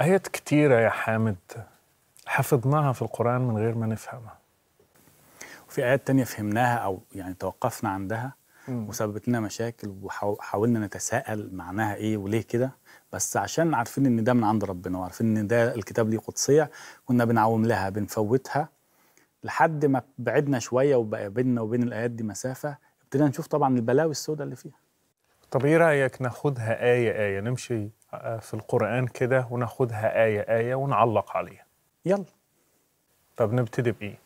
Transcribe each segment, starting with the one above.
آيات كثيرة يا حامد حفظناها في القرآن من غير ما نفهمها وفي آيات تانية فهمناها أو يعني توقفنا عندها وسببت لنا مشاكل وحاولنا نتساءل معناها إيه وليه كده بس عشان عارفين إن ده من عند ربنا وعارفين إن ده الكتاب ليه قدسية كنا بنعوم لها بنفوتها لحد ما بعدنا شوية وبقى بيننا وبين الآيات دي مسافة ابتدينا نشوف طبعا البلاوي السوداء اللي فيها طب إيه رأيك ناخدها آية آية نمشي آه، في القرآن كده وناخدها آية آية ونعلق عليها يلا طب نبتدي بإيه؟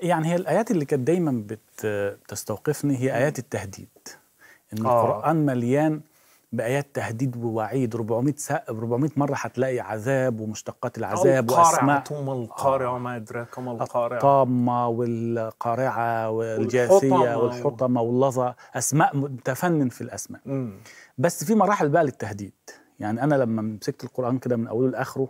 يعني هي الآيات اللي كانت دايما بتستوقفني هي آيات التهديد إن آه. القرآن مليان بآيات تهديد ووعيد 400 سقف 400 مرة هتلاقي عذاب ومشتقات العذاب وأسماء ما القارعة وما أدراك ما القارعة الطامة والقارعة والجاثية والحطمة واللظى أسماء متفنن في الأسماء م. بس في مراحل بقى للتهديد يعني انا لما مسكت القران كده من اوله لاخره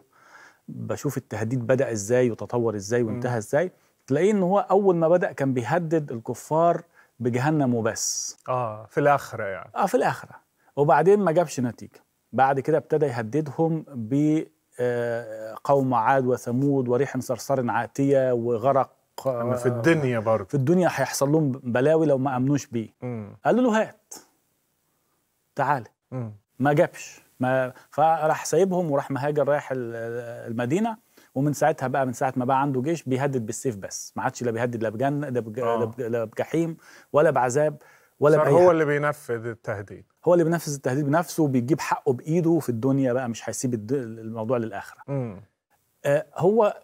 بشوف التهديد بدا ازاي وتطور ازاي وانتهى ازاي تلاقيه ان هو اول ما بدا كان بيهدد الكفار بجهنم وبس اه في الاخره يعني اه في الاخره وبعدين ما جابش نتيجه بعد كده ابتدى يهددهم ب آه، قوم عاد وثمود وريح صرصر عاتيه وغرق في آه، الدنيا برضه في الدنيا هيحصل لهم بلاوي لو ما امنوش بيه قالوا له هات تعالى ما جابش ما فراح سايبهم وراح مهاجر رايح المدينه ومن ساعتها بقى من ساعه ما بقى عنده جيش بيهدد بالسيف بس ما عادش لا بيهدد لا بجنه آه. لا بجحيم ولا بعذاب ولا صار هو اللي بينفذ التهديد هو اللي بينفذ التهديد بنفسه وبيجيب حقه بايده في الدنيا بقى مش هيسيب الموضوع للاخره آه هو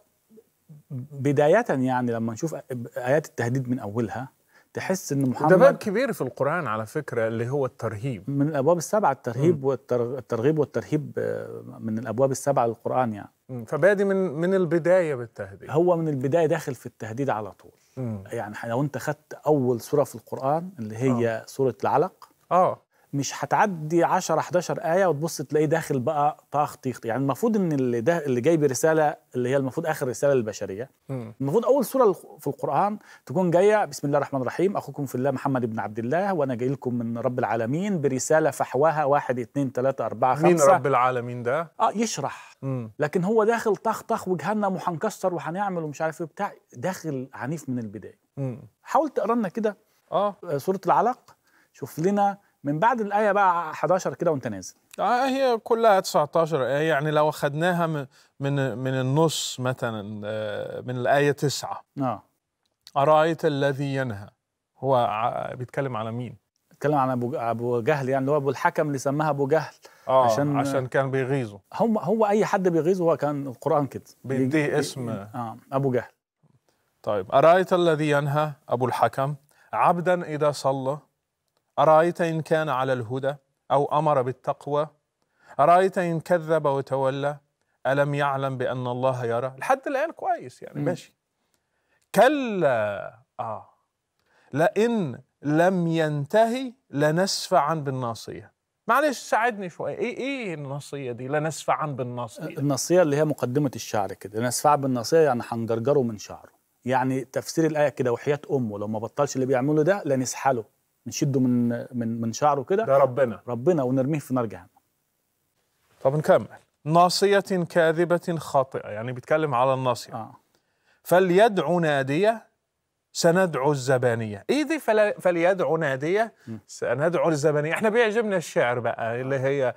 بدايه يعني لما نشوف ايات التهديد من اولها تحس ان محمد ده باب كبير في القران على فكره اللي هو الترهيب من الابواب السبعه الترهيب والترغيب والترهيب آه، من الابواب السبعه للقران يعني فبادي من من البدايه بالتهديد هو من البدايه داخل في التهديد على طول مم. يعني لو انت خدت اول سوره في القران اللي هي آه. سوره العلق اه مش هتعدي 10 11 ايه وتبص تلاقيه داخل بقى طخ طيخ يعني المفروض ان اللي ده اللي جاي برساله اللي هي المفروض اخر رساله للبشريه المفروض اول سوره في القران تكون جايه بسم الله الرحمن الرحيم اخوكم في الله محمد بن عبد الله وانا جاي لكم من رب العالمين برساله فحواها 1 2 3 4 5 مين رب العالمين ده؟ اه يشرح مم. لكن هو داخل طخ طخ وجهنم وهنكسر وهنعمل ومش عارف ايه بتاع داخل عنيف من البدايه حاول تقرا لنا كده آه. اه سوره العلق شوف لنا من بعد الآية بقى 11 كده وأنت نازل آه هي كلها 19 آية يعني لو اخذناها من من النص مثلا آه، من الآية 9 آه أرأيت الذي ينهى هو بيتكلم على مين؟ بيتكلم على أبو أبو جهل يعني اللي هو أبو الحكم اللي سماها أبو جهل آه عشان عشان كان بيغيظه هو هو أي حد بيغيظه هو كان القرآن كده بيديه اسم آه أبو جهل طيب أرأيت الذي ينهى أبو الحكم عبدا إذا صلى أرأيت إن كان على الهدى أو أمر بالتقوى أرأيت إن كذب وتولى ألم يعلم بأن الله يرى لحد الآن كويس يعني ماشي كلا آه لئن لم ينتهي لنسفعا بالناصية معلش ساعدني شوية إيه إيه الناصية دي لنسفعا بالناصية الناصية اللي هي مقدمة الشعر كده لنسفعا بالناصية يعني هنجرجره من شعره يعني تفسير الآية كده وحياة أمه لو ما بطلش اللي بيعمله ده لنسحله نشده من من من شعره كده ده ربنا ربنا ونرميه في نار جهنم طب نكمل ناصية كاذبة خاطئة يعني بيتكلم على الناصية آه. فليدعو نادية سندعو الزبانية ايه دي فل... فليدعو نادية سندعو الزبانية احنا بيعجبنا الشعر بقى اللي هي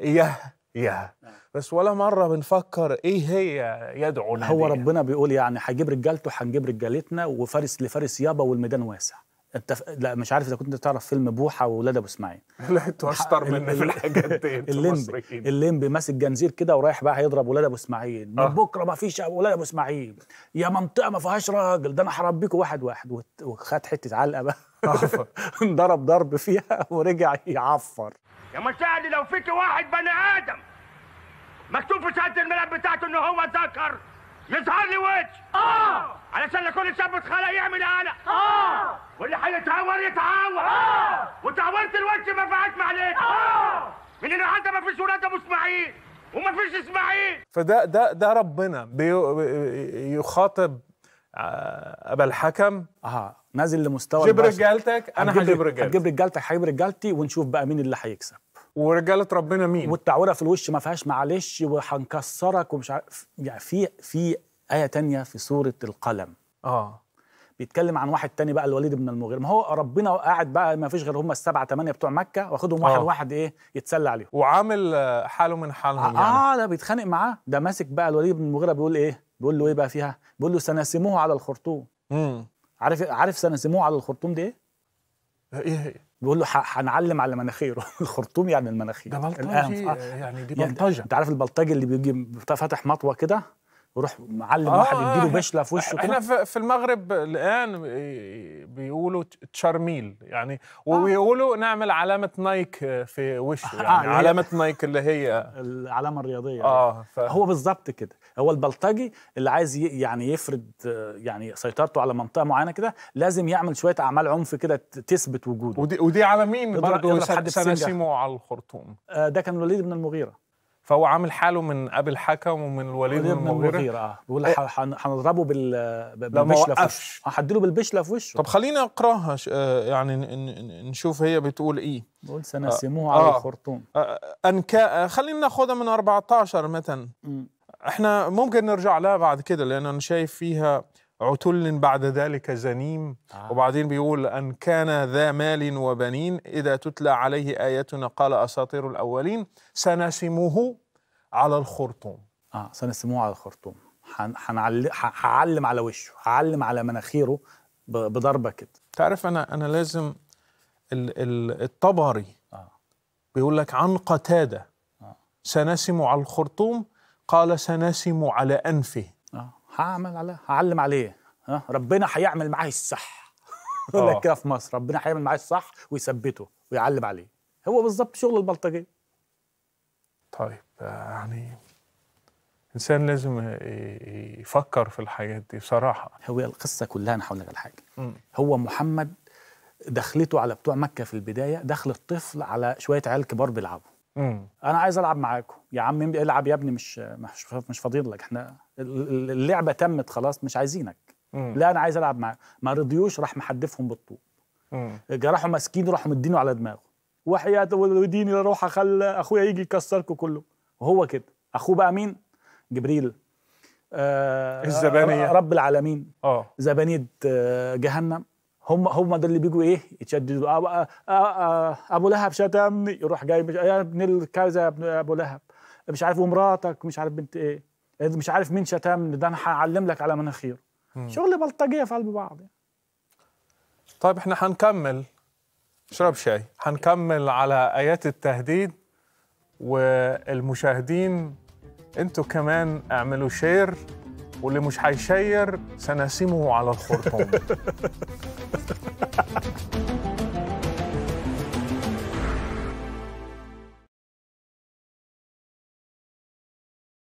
يه آه، يه آه. بس ولا مرة بنفكر ايه هي يدعو نادية هو ربنا بيقول يعني هجيب رجالته هنجيب رجالتنا وفارس لفارس يابا والميدان واسع التف... لا مش عارف اذا كنت تعرف فيلم بوحه واولاد ابو اسماعيل لا انتوا اشطر مني في الحاجات دي الليمبي الليمبي ماسك جنزير كده ورايح بقى هيضرب ولاد ابو اسماعيل من آه. بكره ما فيش ولاد ابو اسماعيل يا منطقه ما فيهاش راجل ده انا هربيكم واحد واحد وخد حته علقه بقى انضرب آه. ضرب فيها ورجع يعفر يا مساعد لو فيك واحد بني ادم مكتوب في شهاده الميلاد بتاعته ان هو ذكر يظهر لي وجه اه علشان لكل شاب اتخلق يعمل انا اه واللي هيتعور يتعور اه وتعورت الوجه ما فيهاش معلش اه من النهارده ما فيش ولاد ابو اسماعيل وما فيش اسماعيل فده ده ده ربنا بيخاطب آه، ابا الحكم اه نازل لمستوى جيب رجالتك انا هجيب رجالتك هجيب رجالتك هجيب رجالتي ونشوف بقى مين اللي هيكسب ورجاله ربنا مين والتعوره في الوش ما فيهاش معلش وهنكسرك ومش عارف يعني في في ايه تانية في سوره القلم اه بيتكلم عن واحد تاني بقى الوليد بن المغيرة ما هو ربنا قاعد بقى ما فيش غير هم السبعة تمانية بتوع مكة واخدهم واحد أوه. واحد ايه يتسلى عليهم وعامل آه، حاله من حالهم آه يعني اه ده بيتخانق معاه ده ماسك بقى الوليد بن المغيرة بيقول ايه بيقول له ايه بقى فيها بيقول له سنسموه على الخرطوم امم عارف عارف سنسموه على الخرطوم دي ايه ايه بيقول له هنعلم على مناخيره الخرطوم يعني المناخير ده بلطجي يعني دي يعني بلطجه انت يعني عارف البلطجي اللي بيجي فاتح مطوه كده ويروح معلم آه واحد يديله بشله في وشه كده احنا في المغرب الان بيقولوا تشارميل يعني آه. وبيقولوا نعمل علامه نايك في وشه آه، يعني آه علامه نايك اللي هي العلامه الرياضيه اه ف... هو بالظبط كده هو البلطجي اللي عايز يعني يفرض يعني سيطرته على منطقه معينه كده لازم يعمل شويه اعمال عنف كده تثبت وجوده ودي ودي على مين برضه سناسيمه على الخرطوم آه ده كان الوليد بن المغيره فهو عامل حاله من ابي الحكم ومن الوليد من المغيرة اه بيقول إيه. هنضربه بال بالبشله في وشه هديله بالبشله في وشه طب خلينا اقراها آه، يعني نشوف هي بتقول ايه بقول آه. سنسموه آه على الخرطوم آه, آه، انكاء خلينا ناخدها من 14 مثلا احنا ممكن نرجع لها بعد كده لان انا شايف فيها عتل بعد ذلك زنيم آه. وبعدين بيقول أن كان ذا مال وبنين إذا تتلى عليه آياتنا قال أساطير الأولين سنسمه على الخرطوم آه سنسموه على الخرطوم هعلم على وشه هعلم على مناخيره بضربة كده تعرف أنا أنا لازم ال ال الطبري آه. بيقول لك عن قتادة آه. سنسم على الخرطوم قال سنسم على أنفه آه. هعمل على هعلم عليه ها ربنا هيعمل معاه الصح يقول لك آه. كده في مصر ربنا هيعمل معاه الصح ويثبته ويعلم عليه هو بالظبط شغل البلطجيه طيب آه، يعني الانسان لازم يفكر في الحاجات دي بصراحه هو القصه كلها انا هقول لك على حاجه م. هو محمد دخلته على بتوع مكه في البدايه دخل الطفل على شويه عيال كبار بيلعبوا مم. انا عايز العب معاكم يا عم العب يا ابني مش مش, مش فاضيين لك احنا اللعبه تمت خلاص مش عايزينك مم. لا انا عايز العب معاك ما رضيوش راح محدفهم بالطوب جرحوا ماسكين راحوا مدينه على دماغه وحياة وديني روح اخلى اخويا يجي يكسركم كله وهو كده اخوه بقى مين جبريل آه الزبانيه رب العالمين اه زبانيه آه، جهنم هم هم ده اللي بيجوا ايه يتشددوا أبو, آه، آه، آه، ابو لهب شتمني يروح جاي مش يا ابن الكذا يا ابو لهب مش عارف ومراتك مش عارف بنت ايه مش عارف مين شتمني ده انا هعلم لك على مناخيره شغل بلطجيه في قلب بعض يعني. طيب احنا هنكمل اشرب شاي هنكمل على ايات التهديد والمشاهدين انتوا كمان اعملوا شير واللي مش هيشير سنسمه على الخرطوم